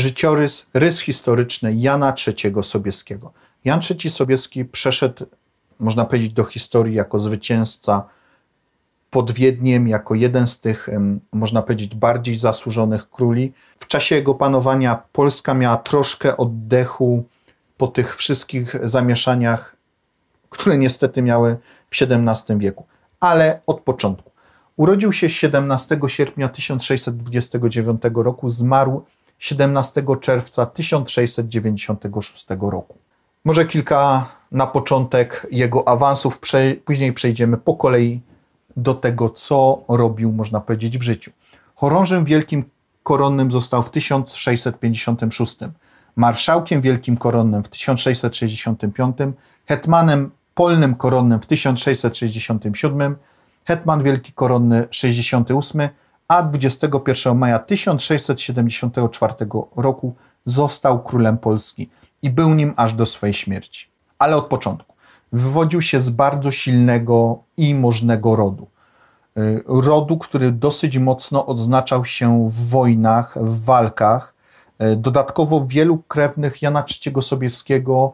życiorys, rys historyczny Jana III Sobieskiego. Jan III Sobieski przeszedł, można powiedzieć, do historii jako zwycięzca pod Wiedniem, jako jeden z tych, można powiedzieć, bardziej zasłużonych króli. W czasie jego panowania Polska miała troszkę oddechu po tych wszystkich zamieszaniach, które niestety miały w XVII wieku, ale od początku. Urodził się 17 sierpnia 1629 roku, zmarł 17 czerwca 1696 roku. Może kilka na początek jego awansów, prze, później przejdziemy po kolei do tego, co robił, można powiedzieć, w życiu. Chorążym Wielkim Koronnym został w 1656, marszałkiem Wielkim Koronnym w 1665, hetmanem polnym koronnym w 1667, hetman Wielki Koronny 68, a 21 maja 1674 roku został królem Polski i był nim aż do swojej śmierci. Ale od początku wywodził się z bardzo silnego i możnego rodu. Y, rodu, który dosyć mocno odznaczał się w wojnach, w walkach. Y, dodatkowo wielu krewnych Jana III Sobieskiego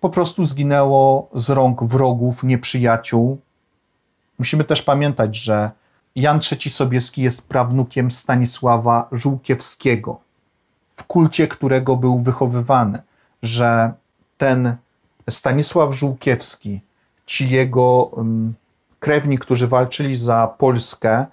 po prostu zginęło z rąk wrogów, nieprzyjaciół. Musimy też pamiętać, że Jan III Sobieski jest prawnukiem Stanisława Żółkiewskiego, w kulcie którego był wychowywany, że ten Stanisław Żółkiewski, ci jego mm, krewni, którzy walczyli za Polskę,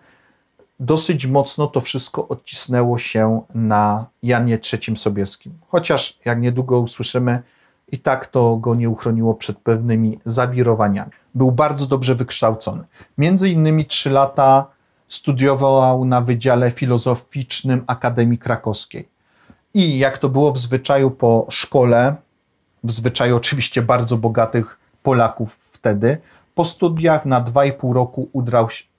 dosyć mocno to wszystko odcisnęło się na Janie III Sobieskim. Chociaż, jak niedługo usłyszymy, i tak to go nie uchroniło przed pewnymi zawirowaniami. Był bardzo dobrze wykształcony. Między innymi trzy lata studiował na Wydziale Filozoficznym Akademii Krakowskiej. I jak to było w zwyczaju po szkole, w zwyczaju oczywiście bardzo bogatych Polaków wtedy, po studiach na 2,5 roku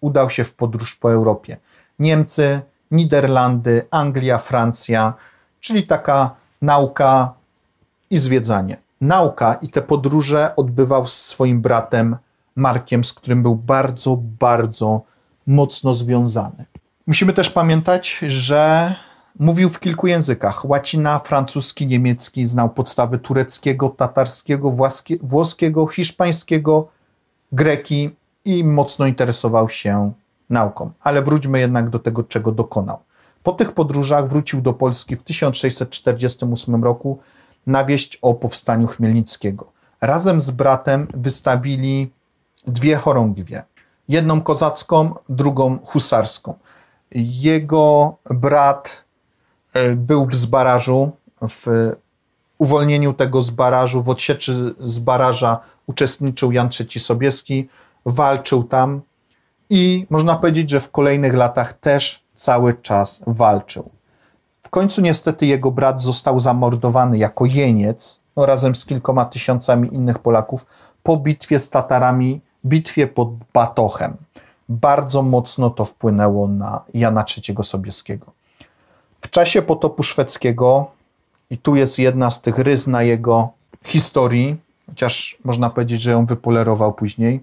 udał się w podróż po Europie. Niemcy, Niderlandy, Anglia, Francja, czyli taka nauka i zwiedzanie. Nauka i te podróże odbywał z swoim bratem Markiem, z którym był bardzo, bardzo mocno związany. Musimy też pamiętać, że mówił w kilku językach: łacina, francuski, niemiecki, znał podstawy tureckiego, tatarskiego, włoskiego, hiszpańskiego, greki i mocno interesował się nauką. Ale wróćmy jednak do tego, czego dokonał. Po tych podróżach wrócił do Polski w 1648 roku na wieść o powstaniu Chmielnickiego. Razem z bratem wystawili dwie chorągwie, jedną kozacką, drugą husarską. Jego brat e, był w zbarażu, w uwolnieniu tego zbarażu, w odsieczy zbaraża uczestniczył Jan III Sobieski, walczył tam i można powiedzieć, że w kolejnych latach też cały czas walczył. W końcu niestety jego brat został zamordowany jako jeniec, no, razem z kilkoma tysiącami innych Polaków, po bitwie z Tatarami, bitwie pod Batochem. Bardzo mocno to wpłynęło na Jana III Sobieskiego. W czasie potopu szwedzkiego, i tu jest jedna z tych ryz na jego historii, chociaż można powiedzieć, że ją wypolerował później,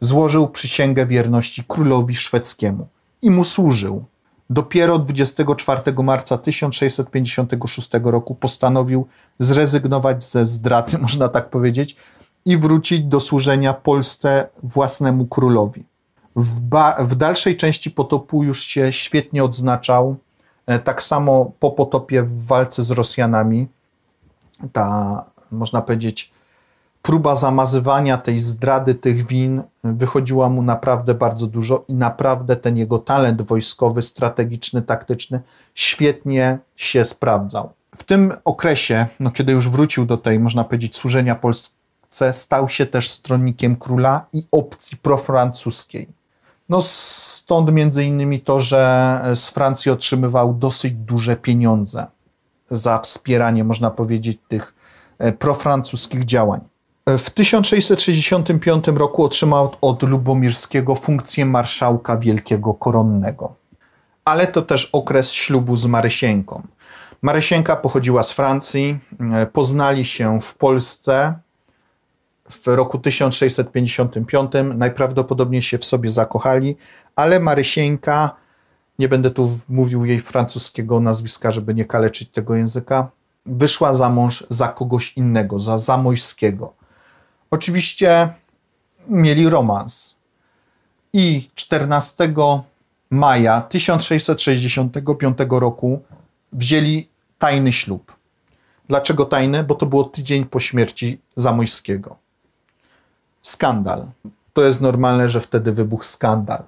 złożył przysięgę wierności królowi szwedzkiemu i mu służył dopiero 24 marca 1656 roku postanowił zrezygnować ze zdrady, można tak powiedzieć, i wrócić do służenia Polsce własnemu królowi. W, w dalszej części potopu już się świetnie odznaczał. E, tak samo po potopie w walce z Rosjanami. Ta, można powiedzieć, próba zamazywania tej zdrady tych win wychodziła mu naprawdę bardzo dużo i naprawdę ten jego talent wojskowy, strategiczny, taktyczny świetnie się sprawdzał. W tym okresie, no, kiedy już wrócił do tej, można powiedzieć, służenia Polsce, stał się też stronnikiem króla i opcji profrancuskiej. No stąd między innymi to, że z Francji otrzymywał dosyć duże pieniądze za wspieranie, można powiedzieć, tych e, profrancuskich działań. W 1665 roku otrzymał od Lubomirskiego funkcję marszałka wielkiego koronnego. Ale to też okres ślubu z Marysienką. Marysienka pochodziła z Francji, e, poznali się w Polsce w roku 1655. Najprawdopodobniej się w sobie zakochali, ale Marysienka, nie będę tu mówił jej francuskiego nazwiska, żeby nie kaleczyć tego języka, wyszła za mąż za kogoś innego, za Zamojskiego. Oczywiście mieli romans. I 14 maja 1665 roku wzięli tajny ślub. Dlaczego tajny? Bo to było tydzień po śmierci Zamojskiego. Skandal. To jest normalne, że wtedy wybuchł skandal.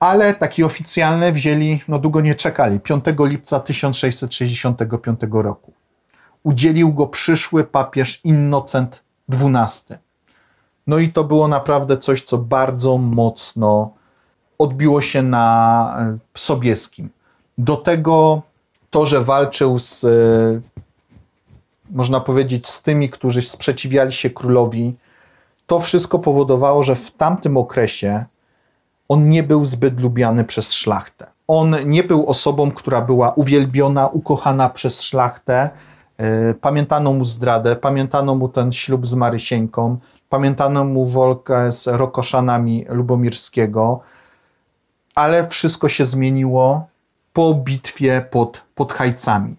Ale taki oficjalny wzięli, no długo nie czekali, 5 lipca 1665 roku. Udzielił go przyszły papież Innocent XII. No i to było naprawdę coś, co bardzo mocno odbiło się na e, Sobieskim. Do tego to, że walczył z, e, można powiedzieć, z tymi, którzy sprzeciwiali się królowi, to wszystko powodowało, że w tamtym okresie on nie był zbyt lubiany przez szlachtę. On nie był osobą, która była uwielbiona, ukochana przez szlachtę E, pamiętano mu zdradę, pamiętano mu ten ślub z Marysieńką, pamiętano mu wolkę z Rokoszanami Lubomirskiego, ale wszystko się zmieniło po bitwie pod, pod Hajcami,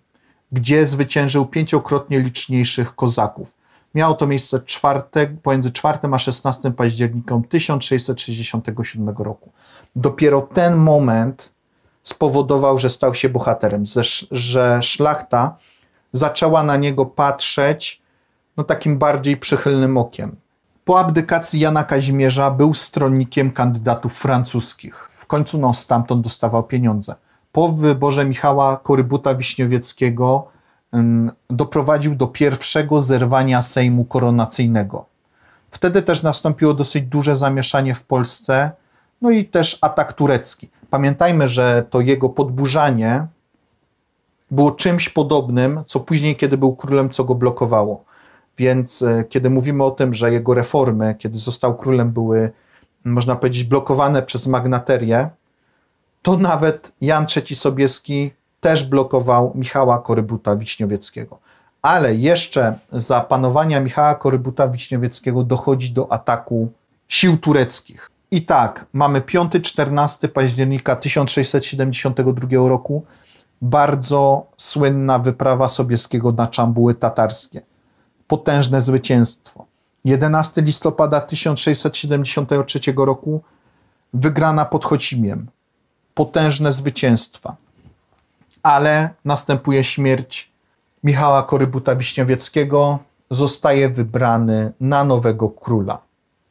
gdzie zwyciężył pięciokrotnie liczniejszych kozaków. Miało to miejsce czwartek, pomiędzy 4 a 16 października 1667 roku. Dopiero ten moment spowodował, że stał się bohaterem, że szlachta zaczęła na niego patrzeć no, takim bardziej przychylnym okiem. Po abdykacji Jana Kazimierza był stronnikiem kandydatów francuskich. W końcu no, stamtąd dostawał pieniądze. Po wyborze Michała Korybuta Wiśniowieckiego ym, mm, doprowadził do pierwszego zerwania Sejmu Koronacyjnego. Wtedy też nastąpiło dosyć duże zamieszanie w Polsce, no i też atak turecki. Pamiętajmy, że to jego podburzanie było czymś podobnym, co później, kiedy był królem, co go blokowało. Więc e, kiedy mówimy o tym, że jego reformy, kiedy został królem, były, można powiedzieć, blokowane przez magnaterię, to nawet Jan III Sobieski też blokował Michała Korybuta Wiśniowieckiego. Ale jeszcze za panowania Michała Korybuta Wiśniowieckiego dochodzi do ataku sił tureckich. I tak, mamy 5-14 października 1672 roku bardzo słynna wyprawa Sobieskiego na Czambuły Tatarskie. Potężne zwycięstwo. 11 listopada 1673 roku wygrana pod Chocimiem. Potężne zwycięstwa. Ale następuje śmierć Michała Korybuta Wiśniowieckiego, zostaje wybrany na nowego króla.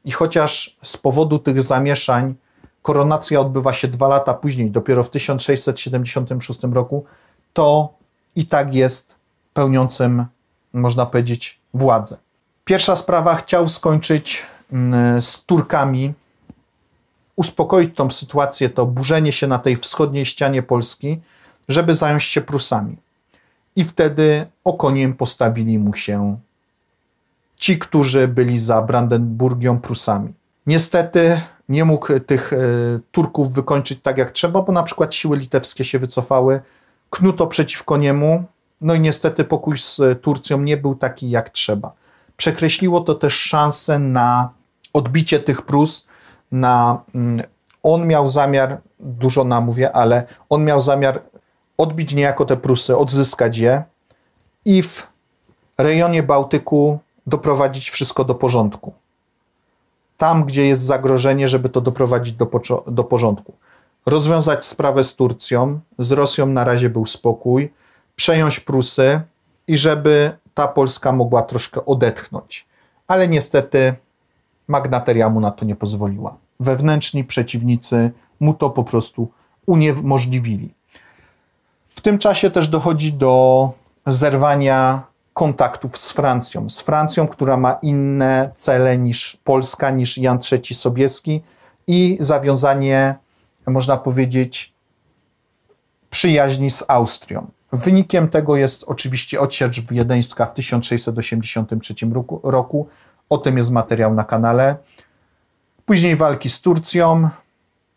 I chociaż z powodu tych zamieszań koronacja odbywa się dwa lata później, dopiero w 1676 roku, to i tak jest pełniącym, można powiedzieć, władzę. Pierwsza sprawa, chciał skończyć mm, z Turkami, uspokoić tą sytuację, to burzenie się na tej wschodniej ścianie Polski, żeby zająć się Prusami. I wtedy okoniem postawili mu się ci, którzy byli za Brandenburgią Prusami. Niestety nie mógł e, tych e, Turków wykończyć tak jak trzeba, bo na przykład siły litewskie się wycofały, knuto przeciwko niemu, no i niestety pokój z e, Turcją nie był taki jak trzeba. Przekreśliło to też szansę na odbicie tych Prus, na mm, on miał zamiar, dużo namówię, ale on miał zamiar odbić niejako te Prusy, odzyskać je i w rejonie Bałtyku doprowadzić wszystko do porządku tam, gdzie jest zagrożenie, żeby to doprowadzić do, do porządku. Rozwiązać sprawę z Turcją, z Rosją na razie był spokój, przejąć Prusy i żeby ta Polska mogła troszkę odetchnąć. Ale niestety magnateria mu na to nie pozwoliła. Wewnętrzni przeciwnicy mu to po prostu uniemożliwili. W tym czasie też dochodzi do zerwania kontaktów z Francją. Z Francją, która ma inne cele niż Polska, niż Jan III Sobieski i zawiązanie, można powiedzieć, przyjaźni z Austrią. Wynikiem tego jest oczywiście odsiecz wiedeńska w 1683 roku, roku. O tym jest materiał na kanale. Później walki z Turcją,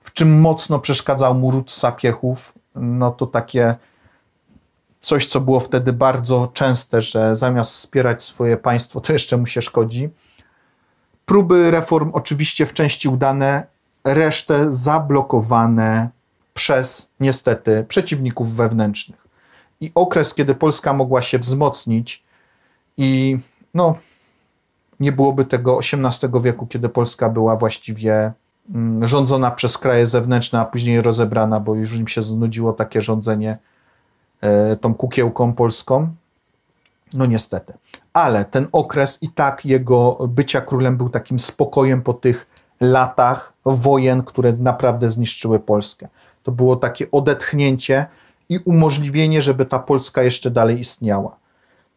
w czym mocno przeszkadzał mu ród sapiechów. No to takie coś, co było wtedy bardzo częste, że zamiast wspierać swoje państwo, to jeszcze mu się szkodzi. Próby reform oczywiście w części udane, resztę zablokowane przez niestety przeciwników wewnętrznych. I okres, kiedy Polska mogła się wzmocnić i no, nie byłoby tego XVIII wieku, kiedy Polska była właściwie mm, rządzona przez kraje zewnętrzne, a później rozebrana, bo już im się znudziło takie rządzenie E, tą kukiełką polską. No niestety. Ale ten okres i tak jego bycia królem był takim spokojem po tych latach wojen, które naprawdę zniszczyły Polskę. To było takie odetchnięcie i umożliwienie, żeby ta Polska jeszcze dalej istniała.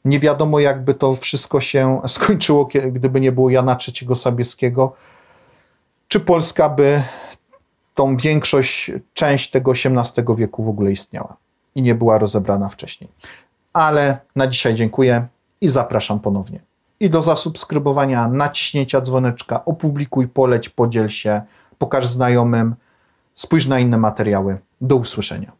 Nie wiadomo, jakby to wszystko się skończyło, gdyby nie było Jana III Sobieskiego. Czy Polska by tą większość, część tego XVIII wieku w ogóle istniała? i nie była rozebrana wcześniej. Ale na dzisiaj dziękuję i zapraszam ponownie. I do zasubskrybowania, naciśnięcia dzwoneczka, opublikuj, poleć, podziel się, pokaż znajomym, spójrz na inne materiały. Do usłyszenia.